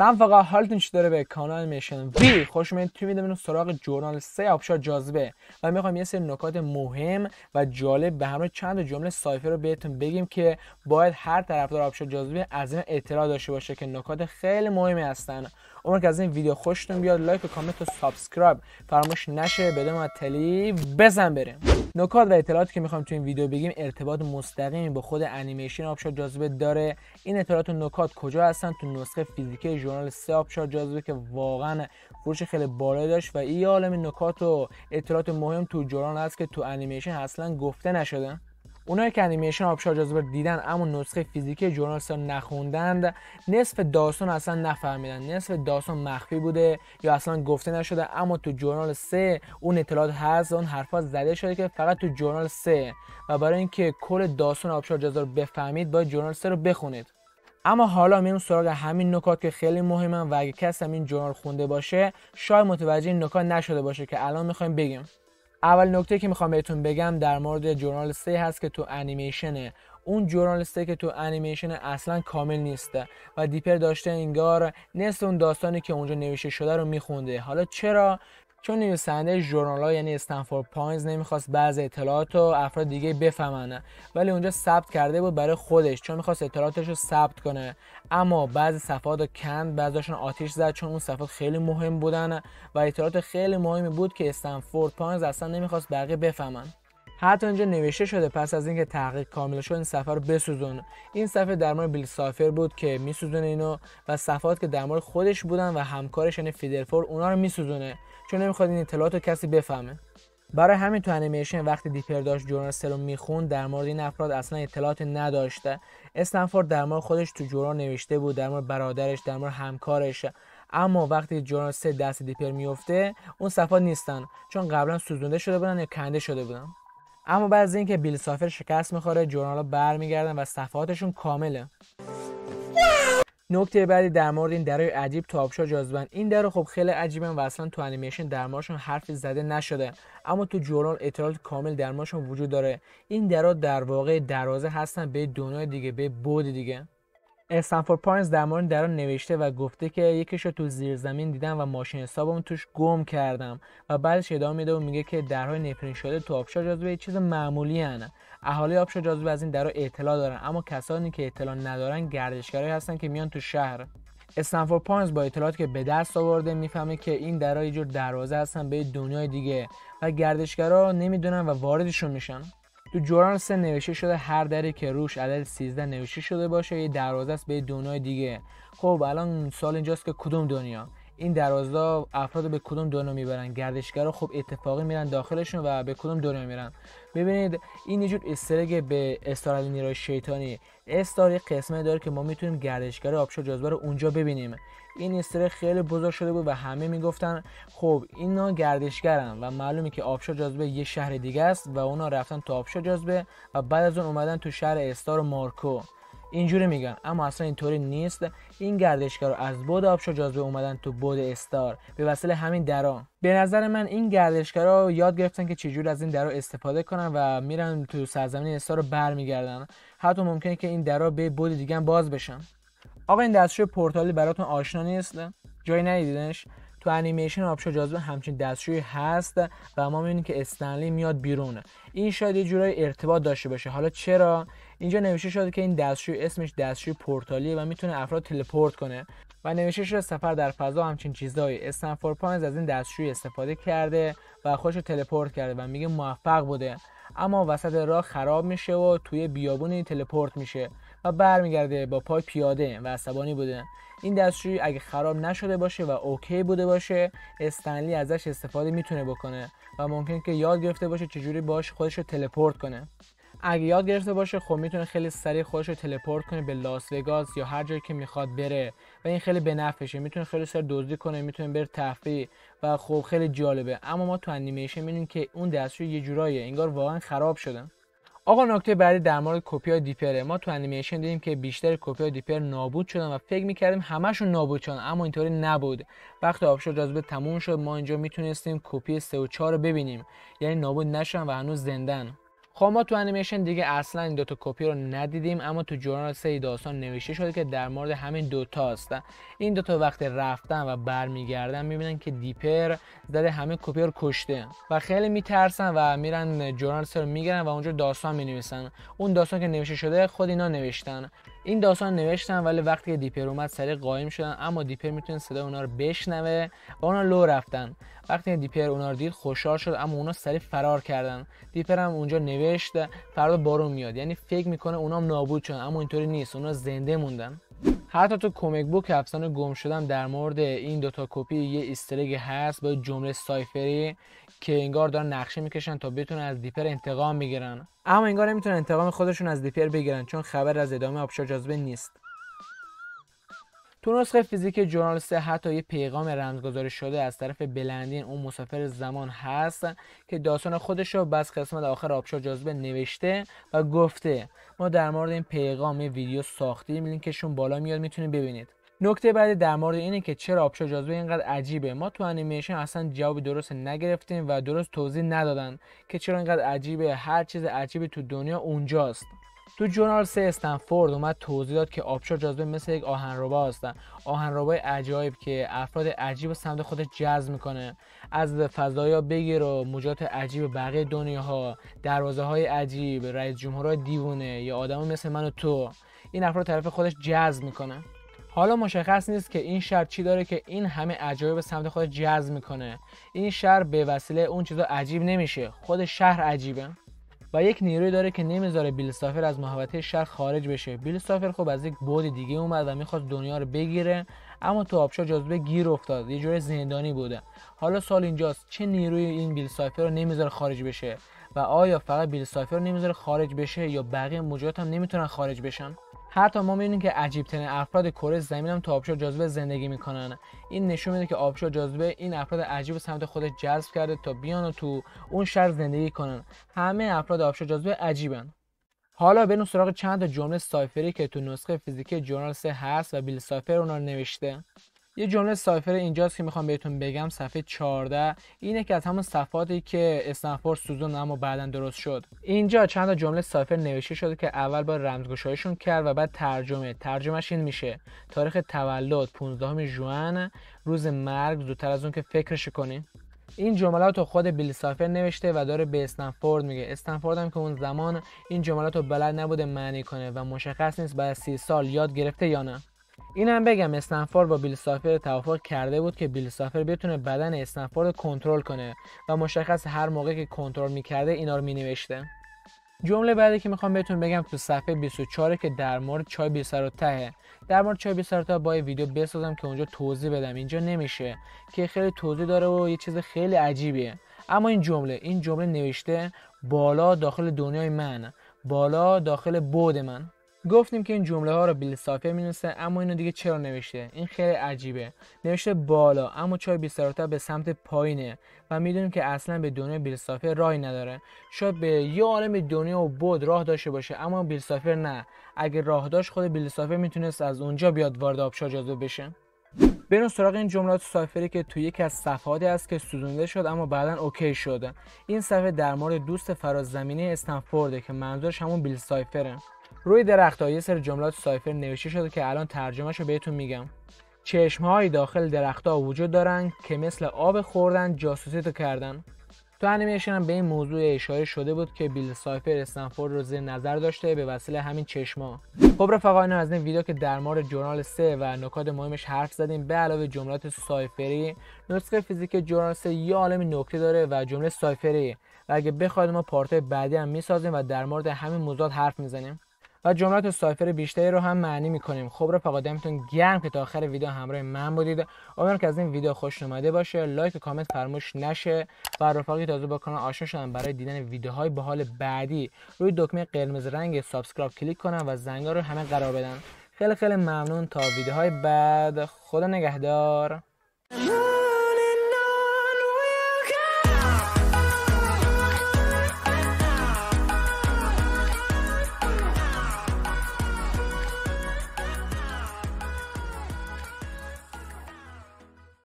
سلام فقط حالتون چطوره به کانال میشن وی خوش میاد توی میدونم سراغ جورنال سه آبشار جاذبه و میخوام یه سری نکات مهم و جالب به همراه چند جمله سایفه رو بهتون بگیم که باید هر طرفدار آبشار جاذبه از این اطلاع داشته باشه که نکات خیلی مهمی هستن امیدوارم که از این ویدیو خوشتون بیاد لایک و کامنت و سابسکرایب فراموش نشه بدون تلی بزن بریم نکات و اطلاعاتی که میخوایم تو این ویدیو بگیم ارتباط مستقیم با خود انیمیشن آبشار جاذبه داره این اطلاعات و نکات کجا هستن تو نسخه فیزیکی ژورنال سه آبشار جاذبه که واقعا فروش خیلی بالایی داشت و این عالم نکات و اطلاعات مهم تو جوران هست که تو انیمیشن اصلا گفته نشدن اونایی که انیمیشن آبشار جاذبه دیدن اما نسخه فیزیکی جورنال رو نخوندند نصف داستان اصلا نفهمیدن نصف داستان مخفی بوده یا اصلا گفته نشده اما تو جورنال 3 اون اطلاعات هست اون حرفا زده شده که فقط تو جورنال 3 و برای اینکه کل داستان آبشار جاذبه بفهمید باید جورنال 3 رو بخونید اما حالا میرم سراغ همین نکات که خیلی مهمن و اگه کس هم این جورنال خونده باشه شاید متوجه این نکات نشده باشه که الان میخوایم بگیم اول نکته که میخوام بهتون بگم در مورد جورنال 3 هست که تو انیمیشنه اون جورنال که تو انیمیشن اصلا کامل نیست و دیپر داشته انگار نصف اون داستانی که اونجا نوشته شده رو میخونده حالا چرا چون نویسنده ژورنال ها یعنی استنفورد پاینز نمیخواست بعض اطلاعات رو افراد دیگه بفهمن ولی اونجا ثبت کرده بود برای خودش چون میخواست اطلاعاتش رو ثبت کنه اما بعضی صفحات رو کند بعضیشون آتیش زد چون اون صفحات خیلی مهم بودن و اطلاعات خیلی مهمی بود که استنفورد پاینز اصلا نمیخواست بقیه بفهمن حتی اونجا نوشته شده پس از اینکه تحقیق کامل شد این سفر رو بسوزون این صفحه در مورد بیل سافر بود که میسوزونه اینو و صفحات که در مورد خودش بودن و همکارش یعنی فیدرفور اونا رو میسوزونه چون نمیخواد این اطلاعات رو کسی بفهمه برای همین تو انیمیشن وقتی دیپر داشت جورنال رو میخوند در مورد این افراد اصلا اطلاعات نداشته استنفورد در مورد خودش تو جورنال نوشته بود در مورد برادرش در مورد همکارش اما وقتی جورنال سه دست دیپر میفته اون صفات نیستن چون قبلا سوزونده شده بودن یا کنده شده بودن اما بعد از اینکه بیل سافر شکست میخوره ها برمیگردن و صفحاتشون کامله نکته بعدی در مورد این درای عجیب تاپشا جاذبن این درا خب خیلی عجیبن و اصلا تو انیمیشن درماشون حرف زده نشده اما تو جوران اطلاعات کامل درماشون وجود داره این درا در واقع درازه هستن به دنیای دیگه به بود دیگه استنفورد پاینز در مورد درون نوشته و گفته که یکیش رو تو زیر زمین دیدم و ماشین حسابم توش گم کردم و بعدش ادامه میده و میگه که درهای نفرین شده تو آبشار جاذبه چیز معمولی هن اهالی آبشار جاذبه از این درها اطلاع دارن اما کسانی که اطلاع ندارن گردشگرایی هستن که میان تو شهر استنفورد پاینز با اطلاعات که به دست آورده میفهمه که این درها یه جور دروازه هستن به دنیای دیگه و گردشگرا نمیدونن و واردشون میشن تو جوران سه نوشته شده هر دری که روش عدد 13 نوشته شده باشه یه دروازه است به دنیای دیگه خب الان سال اینجاست که کدوم دنیا این درازدا افراد به کدوم دنیا میبرن گردشگر رو خب اتفاقی میرن داخلشون و به کدوم دنیا میرن ببینید این یه جور استرگ به استارال نیروی شیطانی استار قسمه داره که ما میتونیم گردشگر آبشار جاذبه رو اونجا ببینیم این استرگ خیلی بزرگ شده بود و همه میگفتن خب اینا گردشگرن و معلومه که آبشار جاذبه یه شهر دیگه است و اونا رفتن تو آبشار جاذبه و بعد از اون اومدن تو شهر استار مارکو اینجوری میگن اما اصلا اینطوری نیست این گردشگرها از بود آبشار جاذبه اومدن تو بود استار به وسیله همین درا به نظر من این گردشگرا یاد گرفتن که چجور از این درا استفاده کنن و میرن تو سرزمین استار رو برمیگردن حتی ممکنه که این درا به بود دیگه باز بشن آقا این دستشوی پورتالی براتون آشنا نیست جایی ندیدنش تو انیمیشن آبشار جاذبه همچین دستشوی هست و ما میبینیم که استنلی میاد بیرون این شاید یه جورایی ارتباط داشته باشه حالا چرا اینجا نوشته شده که این دستشوی اسمش دستشوی پورتالیه و میتونه افراد تلپورت کنه و نوشته شده سفر در فضا همچین چیزهایی استنفور پاینز از این دستشوی استفاده کرده و خودش تلپورت کرده و میگه موفق بوده اما وسط راه خراب میشه و توی بیابونی تلپورت میشه و برمیگرده با پای پیاده و عصبانی بوده این دستشویی اگه خراب نشده باشه و اوکی بوده باشه استنلی ازش استفاده میتونه بکنه و ممکن که یاد گرفته باشه چجوری باش خودش رو تلپورت کنه اگه یاد گرفته باشه خب میتونه خیلی سریع خودش رو تلپورت کنه به لاس وگاس یا هر جایی که میخواد بره و این خیلی به نفعشه میتونه خیلی سر دزدی کنه میتونه بره تفریح و خب خیلی جالبه اما ما تو انیمیشن میبینیم که اون دستشوی یه جورایی انگار واقعا خراب شدن آقا نکته بعدی در مورد کپی دیپره ما تو انیمیشن دیدیم که بیشتر کپی دیپر نابود شدن و فکر میکردیم همشون نابود شدن اما اینطوری نبود وقتی آبشار جاذبه تموم شد ما اینجا میتونستیم کپی 3 و 4 رو ببینیم یعنی نابود نشدن و هنوز زندن خب ما تو انیمیشن دیگه اصلا این دوتا کپی رو ندیدیم اما تو جورنال سری داستان نوشته شده که در مورد همین دوتا هستن این دوتا وقت رفتن و برمیگردن میبینن که دیپر زده همه کپی رو کشته و خیلی میترسن و میرن جورنال رو میگرن و اونجا داستان مینویسن اون داستان که نوشته شده خود اینا نوشتن این داستان نوشتن ولی وقتی که دیپر اومد سریع قایم شدن اما دیپر میتونه صدای اونا رو بشنوه و اونا لو رفتن وقتی دیپر اونا رو دید خوشحال شد اما اونا سریع فرار کردن دیپر هم اونجا نوشت فردا بارون میاد یعنی فکر میکنه اونا نابود شدن اما اینطوری نیست اونا زنده موندن حتی تو کمیک بوک افسانه گم شدم در مورد این دوتا کپی یه استرگ هست با جمله سایفری که انگار دارن نقشه میکشن تا بتونن از دیپر انتقام بگیرن اما انگار نمیتونن انتقام خودشون از دیپر بگیرن چون خبر از ادامه آبشار جاذبه نیست تو نسخه فیزیک جورنال حتی حتی یه پیغام رمزگذاری شده از طرف بلندین اون مسافر زمان هست که داستان خودش رو بس قسمت آخر آبشار جاذبه نوشته و گفته ما در مورد این پیغام یه ویدیو ساختیم لینکشون بالا میاد میتونید ببینید نکته بعدی در مورد اینه که چرا آبشار جاذبه اینقدر عجیبه ما تو انیمیشن اصلا جواب درست نگرفتیم و درست توضیح ندادن که چرا اینقدر عجیبه هر چیز عجیبی تو دنیا اونجاست تو جورنال سه استنفورد اومد توضیح داد که آبشار جاذبه مثل یک آهنربا هستن آهنربای عجایب که افراد عجیب و سمت خودش جذب میکنه از فضایا بگیر و موجات عجیب بقیه ها دروازه های عجیب رئیس جمهورهای دیوونه یا آدم مثل من و تو این افراد طرف خودش جذب میکنه حالا مشخص نیست که این شهر چی داره که این همه عجایب به سمت خودش جذب میکنه این شهر به وسیله اون چیزا عجیب نمیشه خود شهر عجیبه و یک نیروی داره که نمیذاره بیل از محوطه شهر خارج بشه بیل سافر خب از یک بودی دیگه اومد و میخواست دنیا رو بگیره اما تو آبشار جاذبه گیر افتاد یه جور زندانی بوده حالا سال اینجاست چه نیروی این بیل رو نمیذاره خارج بشه و آیا فقط بیل رو نمیذاره خارج بشه یا بقیه موجودات هم نمیتونن خارج بشن حتی ما میبینیم که عجیب ترین افراد کره زمین هم تو آبشار جاذبه زندگی میکنن این نشون میده که آبشار جاذبه این افراد عجیب سمت خودش جذب کرده تا بیان و تو اون شهر زندگی کنن همه افراد آبشار جاذبه عجیبن حالا بریم سراغ چند تا جمله سایفری که تو نسخه فیزیکی جورنال سه هست و بیل سایفر اونا رو نوشته یه جمله سایفر اینجاست که میخوام بهتون بگم صفحه 14 اینه که از همون صفاتی که استنفورد سوزون اما بعدا درست شد اینجا چند جمله سایفر نوشته شده که اول با رمزگشاییشون کرد و بعد ترجمه ترجمهش این میشه تاریخ تولد 15 ژوئن روز مرگ زودتر از اون که فکرش کنی این جملات خود بیل سایفر نوشته و داره به استنفورد میگه استنفورد هم که اون زمان این جملات رو بلد نبوده معنی کنه و مشخص نیست بعد سی سال یاد گرفته یا نه اینم بگم استنفورد با بیل سافر توافق کرده بود که بیل سافر بتونه بدن استنفورد کنترل کنه و مشخص هر موقع که کنترل میکرده اینا رو مینوشته جمله بعدی که میخوام بهتون بگم تو صفحه 24 که در مورد چای بی و تهه در مورد چای بی و با یه ویدیو بسازم که اونجا توضیح بدم اینجا نمیشه که خیلی توضیح داره و یه چیز خیلی عجیبیه اما این جمله این جمله نوشته بالا داخل دنیای من بالا داخل بود من گفتیم که این جمله ها رو بیل سایفر می نوسته اما اینو دیگه چرا نوشته این خیلی عجیبه نوشته بالا اما چای بی به سمت پایینه و میدونیم که اصلا به دنیا بیل سایفر راهی نداره شاید به یه عالم دنیا و بود راه داشته باشه اما بیل سایفر نه اگه راه داشت خود بیل سایفر میتونست از اونجا بیاد وارد آبشار جاذبه بشه بریم سراغ این جملات سایفری که توی یکی از صفحاتی است که سوزونده شد اما بعدا اوکی شده. این صفحه در مورد دوست فرازمینی استنفورده که منظورش همون بیل سایفره روی درخت ها یه جملات سایفر نوشته شده که الان ترجمه رو بهتون میگم چشم های داخل درخت ها وجود دارن که مثل آب خوردن جاسوسی تو کردن تو انیمیشن هم به این موضوع اشاره شده بود که بیل سایفر استنفورد رو زیر نظر داشته به وسیله همین چشما خب رفقا اینو از این ویدیو که در مورد جورنال 3 و نکات مهمش حرف زدیم به علاوه جملات سایفری نسخه فیزیک جورنال 3 یه عالم نکته داره و جمله سایفری و اگه ما پارت بعدی هم میسازیم و در مورد همین موضوعات حرف میزنیم و جملات سایفر بیشتری رو هم معنی میکنیم خب رفقا دمتون گرم که تا آخر ویدیو همراه من بودید امیدوارم که از این ویدیو خوش اومده باشه لایک و کامنت فرموش نشه و رفقای تازه با کانال آشنا شدن برای دیدن ویدیوهای حال بعدی روی دکمه قرمز رنگ سابسکرایب کلیک کنن و زنگا رو همه قرار بدن خیلی خیلی ممنون تا ویدیوهای بعد خدا نگهدار